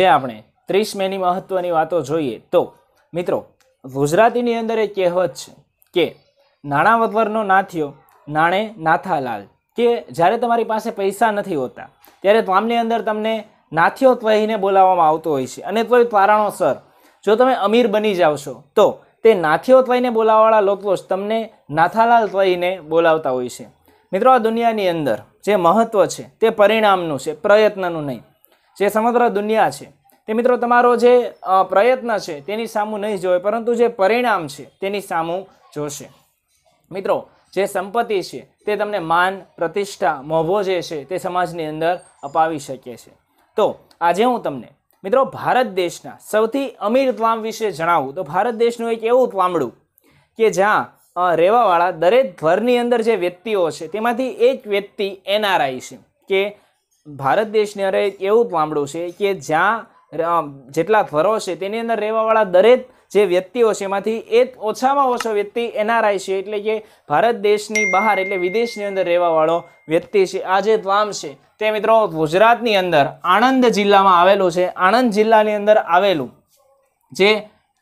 આજે આપણે ત્રીસ મેની મહત્ત્વની વાતો જોઈએ તો મિત્રો ગુજરાતીની અંદર એક કહેવત છે કે નાણાં વગરનો નાથ્યો નાણે નાથાલાલ કે જ્યારે તમારી પાસે પૈસા નથી હોતા ત્યારે ત્વામની અંદર તમને નાથિયો ત્વહીને બોલાવવામાં આવતો હોય છે અને તોય તારણોસર જો તમે અમીર બની જાઓ છો તો તે નાથ્યો ત્વહીને બોલાવવાળા લોકો જ તમને નાથાલાલ ત્વહીને બોલાવતા હોય છે મિત્રો આ દુનિયાની અંદર જે મહત્ત્વ છે તે પરિણામનું છે પ્રયત્નનું નહીં જે સમગ્ર દુનિયા છે તે મિત્રો તમારો જે પ્રયત્ન છે તેની સામું નહીં જોવે પરંતુ જે પરિણામ છે તેની સામું જોશે મિત્રો જે સંપત્તિ છે તે તમને માન પ્રતિષ્ઠા મોભો જે છે તે સમાજની અંદર અપાવી શકે છે તો આજે હું તમને મિત્રો ભારત દેશના સૌથી અમીર ત્વામ વિશે જણાવું તો ભારત દેશનું એક એવું ત્વામડું કે જ્યાં રહેવાવાળા દરેક ઘરની અંદર જે વ્યક્તિઓ છે તેમાંથી એક વ્યક્તિ એનઆરઆઈ છે કે ભારત દેશની અરે એક એવું ગામડું છે કે જ્યાં જેટલા ઘરો છે તેની અંદર રહેવાવાળા દરેક જે વ્યક્તિઓ છે એમાંથી એ ઓછામાં ઓછો વ્યક્તિ એનઆરઆઈ છે એટલે કે ભારત દેશની બહાર એટલે વિદેશની અંદર રહેવાવાળો વ્યક્તિ છે આ જે દ્વામ છે તે મિત્રો ગુજરાતની અંદર આણંદ જિલ્લામાં આવેલું છે આણંદ જિલ્લાની અંદર આવેલું જે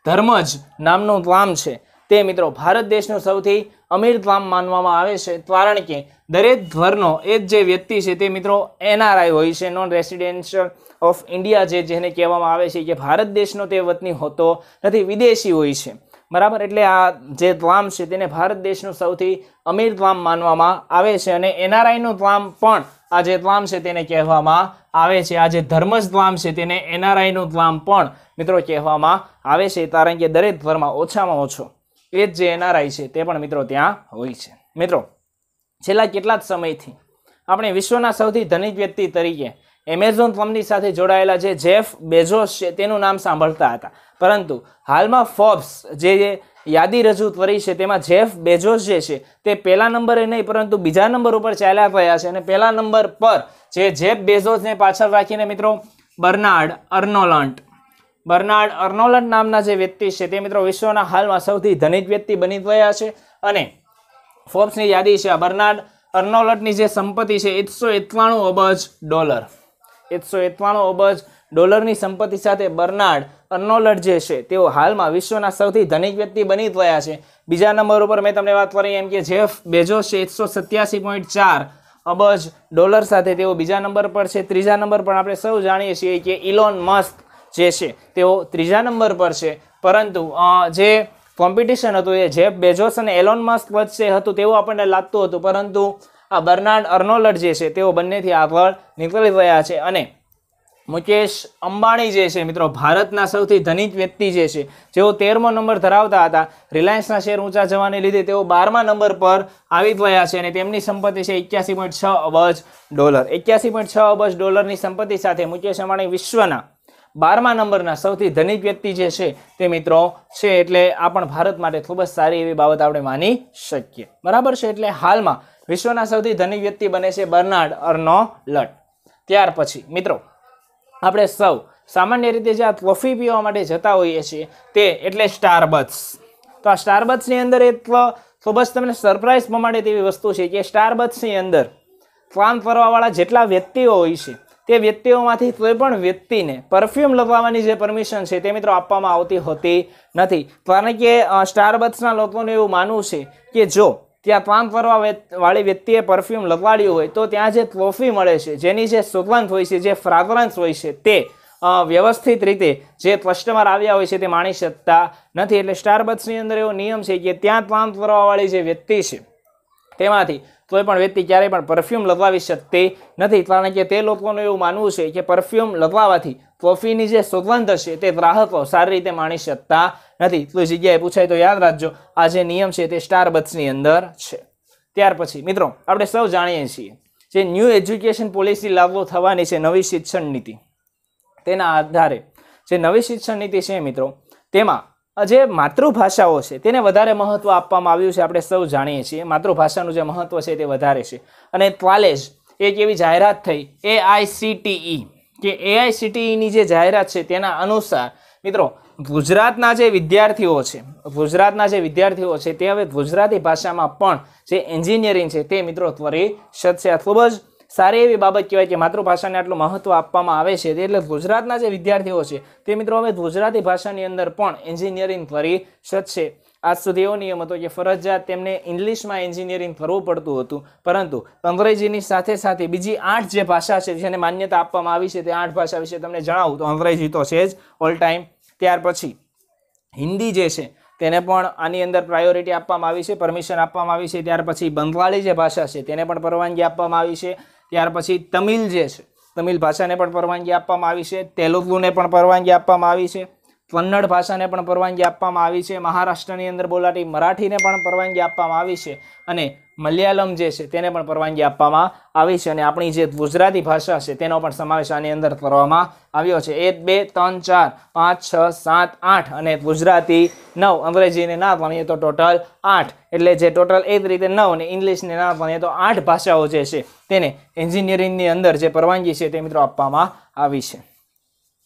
ધર્મજ નામનું દ્વામ છે તે મિત્રો ભારત દેશનું સૌથી અમીર દ્વામ માનવામાં આવે છે કારણ કે દરેક ઘરનો એ જે વ્યક્તિ છે તે મિત્રો એનઆરઆઈ હોય છે નોન રેસિડેન્શિયલ ઓફ ઇન્ડિયા જે જેને કહેવામાં આવે છે કે ભારત દેશનો તે વતની હોતો નથી વિદેશી હોય છે બરાબર એટલે આ જે દ્વામ છે તેને ભારત દેશનું સૌથી અમીર દ્વામ માનવામાં આવે છે અને એનઆરઆઈનું દ્વામ પણ આ જે દ્વામ છે તેને કહેવામાં આવે છે આ જે ધર્મજ દ્વામ છે તેને એનઆરઆઈનું દ્વામ પણ મિત્રો કહેવામાં આવે છે કારણ કે દરેક ધર્મમાં ઓછામાં ઓછો એ જ જે એનઆરઆઈ છે તે પણ મિત્રો ત્યાં હોય છે મિત્રો છેલ્લા કેટલા જ સમયથી આપણે વિશ્વના સૌથી ધનિક વ્યક્તિ તરીકે એમેઝોન કંપની સાથે જોડાયેલા જે જેફ બેઝોસ છે તેનું નામ સાંભળતા હતા પરંતુ હાલમાં ફોર્બ્સ જે યાદી રજૂ કરી છે તેમાં જેફ બેઝોસ જે છે તે પહેલા નંબરે નહીં પરંતુ બીજા નંબર ઉપર ચાલ્યા ગયા છે અને પહેલા નંબર પર જે જેફ બેઝોસને પાછળ રાખીને મિત્રો બર્નાર્ડ અર્નોલન્ટ બર્નાર્ડ અર્નોલન્ટ નામના જે વ્યક્તિ છે તે મિત્રો વિશ્વના હાલમાં સૌથી ધનિક વ્યક્તિ બની ગયા છે અને ફોર્બ્સની યાદી છે બર્નાર્ડ અર્નોલટની જે સંપત્તિ છે એકસો એકાણું અબજ ડોલર એકસો એકાણું અબજ ડોલરની સંપત્તિ સાથે બર્નાર્ડ અર્નોલટ જે છે તેઓ હાલમાં વિશ્વના સૌથી ધનિક વ્યક્તિ બની ગયા છે બીજા નંબર ઉપર મેં તમને વાત કરી એમ કે જેફ બેજો છે એકસો સત્યાસી પોઈન્ટ ચાર અબજ ડોલર સાથે તેઓ બીજા નંબર પર છે ત્રીજા નંબર પર આપણે સૌ જાણીએ છીએ કે ઇલોન મસ્ક જે છે તેઓ ત્રીજા નંબર પર છે પરંતુ જે કોમ્પિટિશન હતું એ જેફ બેઝોસ અને એલોન મસ્ક વચ્ચે હતું તેવું આપણને લાગતું હતું પરંતુ આ બર્નાર્ડ અર્નોલડ જે છે તેઓ બંનેથી આગળ નીકળી રહ્યા છે અને મુકેશ અંબાણી જે છે મિત્રો ભારતના સૌથી ધનિક વ્યક્તિ જે છે જેઓ તેરમો નંબર ધરાવતા હતા રિલાયન્સના શેર ઊંચા જવાને લીધે તેઓ બારમા નંબર પર આવી ગયા છે અને તેમની સંપત્તિ છે એક્યાસી પોઈન્ટ છ અબજ ડોલર એક્યાસી પોઈન્ટ છ અબજ ડોલરની સંપત્તિ સાથે મુકેશ અંબાણી વિશ્વના બારમા નંબરના સૌથી ધનિક વ્યક્તિ જે છે તે મિત્રો છે એટલે આ પણ ભારત માટે ખૂબ જ સારી એવી બાબત આપણે માની શકીએ બરાબર છે એટલે હાલમાં વિશ્વના સૌથી ધનિક વ્યક્તિ બને છે બર્નાર્ડ અર્નો લટ ત્યાર પછી મિત્રો આપણે સૌ સામાન્ય રીતે જે આ કોફી પીવા માટે જતા હોઈએ છીએ તે એટલે સ્ટારબક્સ તો આ સ્ટારબક્સની અંદર એટલો ખૂબ જ તમને સરપ્રાઈઝ પમાડે તેવી વસ્તુ છે કે સ્ટારબક્સની અંદર કામ ફરવાવાળા જેટલા વ્યક્તિઓ હોય છે તે વ્યક્તિઓમાંથી કોઈ પણ વ્યક્તિને પરફ્યુમ લગાવવાની જે પરમિશન છે તે મિત્રો આપવામાં આવતી હોતી નથી કારણ કે સ્ટારબક્સના લોકોનું એવું માનવું છે કે જો ત્યાં કામ ફરવા વાળી વ્યક્તિએ પરફ્યુમ લગાડ્યું હોય તો ત્યાં જે ટ્રોફી મળે છે જેની જે સુગંધ હોય છે જે ફ્રાગ્રન્સ હોય છે તે વ્યવસ્થિત રીતે જે કસ્ટમર આવ્યા હોય છે તે માણી શકતા નથી એટલે સ્ટારબક્સની અંદર એવો નિયમ છે કે ત્યાં કામ કરવાવાળી જે વ્યક્તિ છે તેમાંથી કોઈ પણ વ્યક્તિ ક્યારેય પણ પરફ્યુમ લગાવી શકતી નથી કારણ કે તે લોકોનું એવું માનવું છે કે પરફ્યુમ લગાવવાથી કોફીની જે સુગંધ છે તે ગ્રાહકો સારી રીતે માણી શકતા નથી તો જગ્યાએ પૂછાય તો યાદ રાખજો આ જે નિયમ છે તે સ્ટાર સ્ટારબક્સની અંદર છે ત્યાર પછી મિત્રો આપણે સૌ જાણીએ છીએ જે ન્યૂ એજ્યુકેશન પોલિસી લાગુ થવાની છે નવી શિક્ષણ નીતિ તેના આધારે જે નવી શિક્ષણ નીતિ છે મિત્રો તેમાં જે માતૃભાષાઓ છે તેને વધારે મહત્ત્વ આપવામાં આવ્યું છે આપણે સૌ જાણીએ છીએ માતૃભાષાનું જે મહત્ત્વ છે તે વધારે છે અને ત્વાલેજ એક એવી જાહેરાત થઈ એઆઈસીટીઈ e. કે એઆઈસીટીઈની e જે જાહેરાત છે તેના અનુસાર મિત્રો ગુજરાતના જે વિદ્યાર્થીઓ છે ગુજરાતના જે વિદ્યાર્થીઓ છે તે હવે ગુજરાતી ભાષામાં પણ જે એન્જિનિયરિંગ છે તે મિત્રો ત્વરી શકશે આ ખૂબ જ સારી એવી બાબત કહેવાય કે માતૃભાષાને આટલું મહત્ત્વ આપવામાં આવે છે એટલે ગુજરાતના જે વિદ્યાર્થીઓ છે તે મિત્રો હવે ગુજરાતી ભાષાની અંદર પણ એન્જિનિયરિંગ કરી શકશે આજ સુધી એવો નિયમ હતો કે ફરજિયાત તેમને ઇંગ્લિશમાં એન્જિનિયરિંગ કરવું પડતું હતું પરંતુ અંગ્રેજીની સાથે સાથે બીજી આઠ જે ભાષા છે જેને માન્યતા આપવામાં આવી છે તે આઠ ભાષા વિશે તમને જણાવું તો અંગ્રેજી તો છે જ ઓલ ટાઈમ ત્યાર પછી હિન્દી જે છે તેને પણ આની અંદર પ્રાયોરિટી આપવામાં આવી છે પરમિશન આપવામાં આવી છે ત્યાર પછી બંગાળી જે ભાષા છે તેને પણ પરવાનગી આપવામાં આવી છે ત્યાર પછી તમિલ જે છે તમિલ ભાષાને પણ પરવાનગી આપવામાં આવી છે તેલુગુને પણ પરવાનગી આપવામાં આવી છે કન્નડ ભાષાને પણ પરવાનગી આપવામાં આવી છે મહારાષ્ટ્રની અંદર બોલાતી મરાઠીને પણ પરવાનગી આપવામાં આવી છે અને મલયાલમ જે છે તેને પણ પરવાનગી આપવામાં આવી છે અને આપણી જે ગુજરાતી ભાષા છે તેનો પણ સમાવેશ આની અંદર કરવામાં આવ્યો છે એ બે ત્રણ ચાર પાંચ છ સાત આઠ અને ગુજરાતી નવ અંગ્રેજીને ના ભણીએ તો ટોટલ આઠ એટલે જે ટોટલ એ જ રીતે નવ અને ઇંગ્લિશને ના ભણીએ તો આઠ ભાષાઓ જે છે તેને એન્જિનિયરિંગની અંદર જે પરવાનગી છે તે મિત્રો આપવામાં આવી છે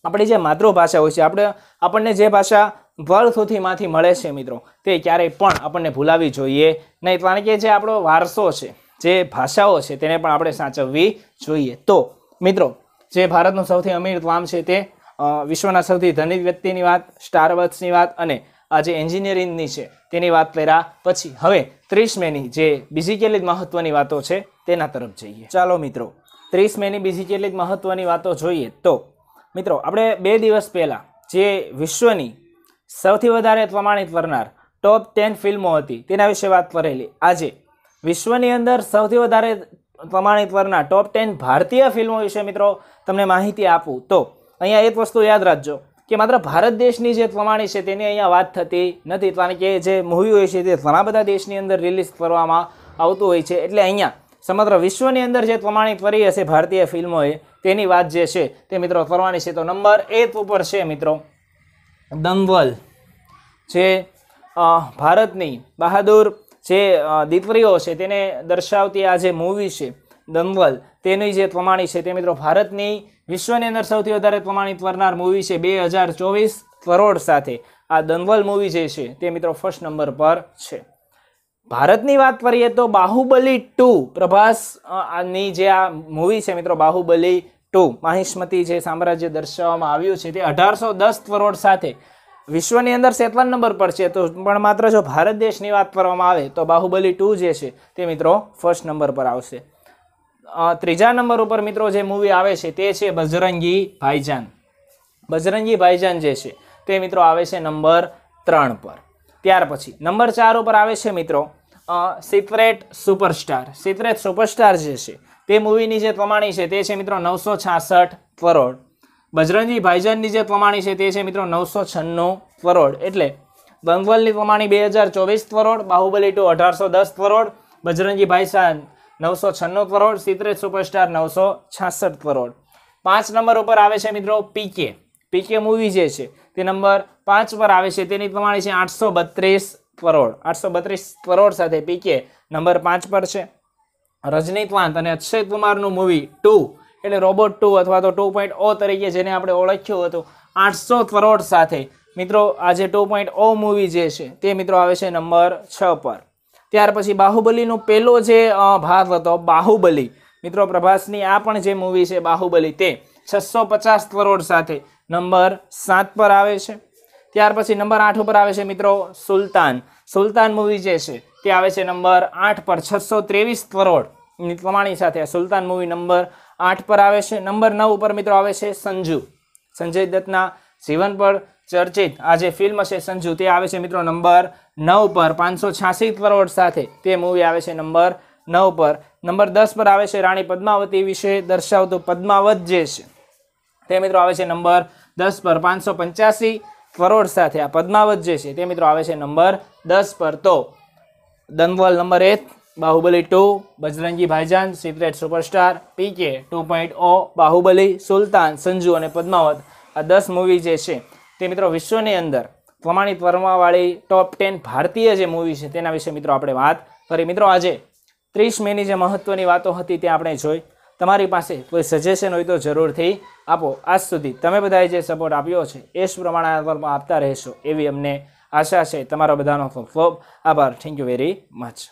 આપણી જે માતૃભાષા હોય છે આપણે આપણને જે ભાષા ભળથુથીમાંથી મળે છે મિત્રો તે ક્યારેય પણ આપણને ભૂલાવી જોઈએ નહીં કારણ કે જે આપણો વારસો છે જે ભાષાઓ છે તેને પણ આપણે સાચવવી જોઈએ તો મિત્રો જે ભારતનું સૌથી અમીર ત્વામ છે તે વિશ્વના સૌથી ધનિક વ્યક્તિની વાત સ્ટારવર્સની વાત અને આ જે એન્જિનિયરિંગની છે તેની વાત કર્યા પછી હવે ત્રીસ મેની જે બીજી કેટલી મહત્વની વાતો છે તેના તરફ જઈએ ચાલો મિત્રો ત્રીસ મેની બીજી કેટલી મહત્વની વાતો જોઈએ તો મિત્રો આપણે બે દિવસ પહેલાં જે વિશ્વની સૌથી વધારે પ્રમાણિત કરનાર ટોપ ટેન ફિલ્મો હતી તેના વિશે વાત કરેલી આજે વિશ્વની અંદર સૌથી વધારે પ્રમાણિત વરના ટોપ ટેન ભારતીય ફિલ્મો વિશે મિત્રો તમને માહિતી આપું તો અહીંયા એક વસ્તુ યાદ રાખજો કે માત્ર ભારત દેશની જે પ્રમાણી છે તેની અહીંયા વાત થતી નથી કારણ કે જે મૂવી હોય છે તે ઘણા બધા દેશની અંદર રિલીઝ કરવામાં આવતું હોય છે એટલે અહીંયા સમગ્ર વિશ્વની અંદર જે પ્રમાણિત કરી હશે ભારતીય ફિલ્મોએ તેની વાત જે છે તે મિત્રો કરવાની છે તો નંબર એક ઉપર છે મિત્રો દંગલ જે ભારતની બહાદુર જે દીકરીઓ છે તેને દર્શાવતી આ જે મૂવી છે દંવલ તેની જે પ્રમાણિત છે તે મિત્રો ભારતની વિશ્વની અંદર સૌથી વધારે પ્રમાણિત કરનાર મૂવી છે બે હજાર ચોવીસ કરોડ સાથે આ દંગલ મૂવી જે છે તે મિત્રો ફર્સ્ટ નંબર પર છે ભારતની વાત કરીએ તો બાહુબલી ટુ પ્રભાસની જે આ મૂવી છે મિત્રો બાહુબલી ટુ માહિષ્મતી જે સામ્રાજ્ય દર્શાવવામાં આવ્યું છે તે અઢારસો દસ કરોડ સાથે વિશ્વની અંદર સેતવન નંબર પર છે તો પણ માત્ર જો ભારત દેશની વાત કરવામાં આવે તો બાહુબલી ટુ જે છે તે મિત્રો ફર્સ્ટ નંબર પર આવશે ત્રીજા નંબર ઉપર મિત્રો જે મૂવી આવે છે તે છે બજરંગી ભાઈજાન બજરંગી ભાઈજાન જે છે તે મિત્રો આવે છે નંબર ત્રણ પર ત્યાર પછી નંબર ચાર ઉપર આવે છે મિત્રો સિક્રેટ સુપરસ્ટાર સિક્રેટ સુપરસ્ટાર જે છે તે મૂવીની જે કમાણી છે તે છે મિત્રો નવસો છાસઠ કરોડ બજરંગજી ભાઈજનની જે કમાણી છે તે છે મિત્રો નવસો છન્નું કરોડ એટલે બંગવલની કમાણી બે હજાર ચોવીસ કરોડ બાહુબલી ટુ અઢારસો દસ કરોડ બજરંગી ભાઈસાન નવસો છન્નું કરોડ સિત્રેજ સુપરસ્ટાર નવસો છાસઠ કરોડ પાંચ નંબર ઉપર આવે છે મિત્રો પીકે પીકે મૂવી જે છે તે નંબર પાંચ પર આવે છે તેની કમાણી છે આઠસો બત્રીસ કરોડ આઠસો બત્રીસ કરોડ સાથે પીકે નંબર પાંચ પર છે રજનીકાંત અને અક્ષય કુમારનું મૂવી ટુ એટલે રોબોટ ટુ અથવા તો ટુ પોઈન્ટ ઓ તરીકે જેને આપણે ઓળખ્યું હતું આઠસો કરોડ સાથે મિત્રો આજે ટુ પોઈન્ટ ઓ મૂવી જે છે તે મિત્રો આવે છે નંબર છ પર ત્યાર પછી બાહુબલીનો પહેલો જે ભાગ હતો બાહુબલી મિત્રો પ્રભાસની આ પણ જે મૂવી છે બાહુબલી તે છસો પચાસ કરોડ સાથે નંબર સાત પર આવે છે ત્યાર પછી નંબર આઠ ઉપર આવે છે મિત્રો સુલતાન સુલતાન મૂવી જે છે તે આવે છે નંબર આઠ પર છસો ત્રેવીસ કરોડની કમાણી સાથે સુલતાન મૂવી નંબર આઠ પર આવે છે નંબર નવ ઉપર મિત્રો આવે છે સંજુ સંજય દત્તના જીવન પર ચર્ચિત આ જે ફિલ્મ છે સંજુ તે આવે છે મિત્રો નંબર નવ પર પાંચસો છ્યાસી કરોડ સાથે તે મૂવી આવે છે નંબર નવ પર નંબર દસ પર આવે છે રાણી પદ્માવતી વિશે દર્શાવતું પદ્માવત જે છે તે મિત્રો આવે છે નંબર દસ પર પાંચસો પંચ્યાસી કરોડ સાથે આ પદ્માવત જે છે તે મિત્રો આવે છે નંબર દસ પર તો દનવલ નંબર એક Baahubali two Bajrangi Bhaijaan secret superstar PK two point O Baahubali Sultan Sanju અને પદ્માવત આ દસ મૂવી જે છે તે મિત્રો વિશ્વની અંદર પ્રમાણિત વર્માવાળી ટોપ ટેન ભારતીય જે મૂવી છે તેના વિશે મિત્રો આપણે વાત કરી મિત્રો આજે ત્રીસ મેની જે મહત્ત્વની વાતો હતી તે આપણે જોઈ તમારી પાસે કોઈ સજેશન હોય તો જરૂરથી આપો આજ સુધી તમે બધાએ જે સપોર્ટ આપ્યો છે એ જ પ્રમાણે આપતા રહેશો એવી અમને આશા છે તમારા બધાનો ખૂબ ખૂબ આભાર થેન્ક યુ વેરી મચ